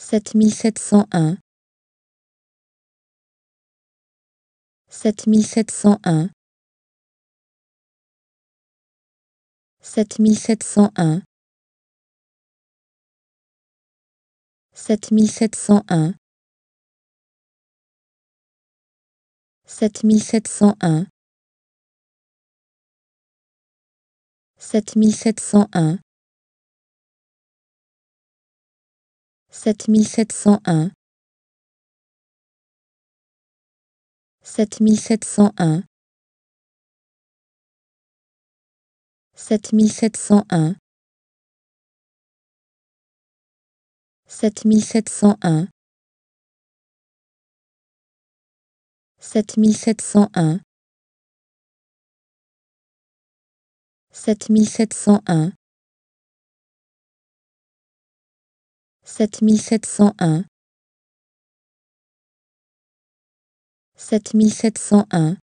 7701 7701 7701 7701 7701 7701 7701 7701 7701 7701 7701 7701 7701 7701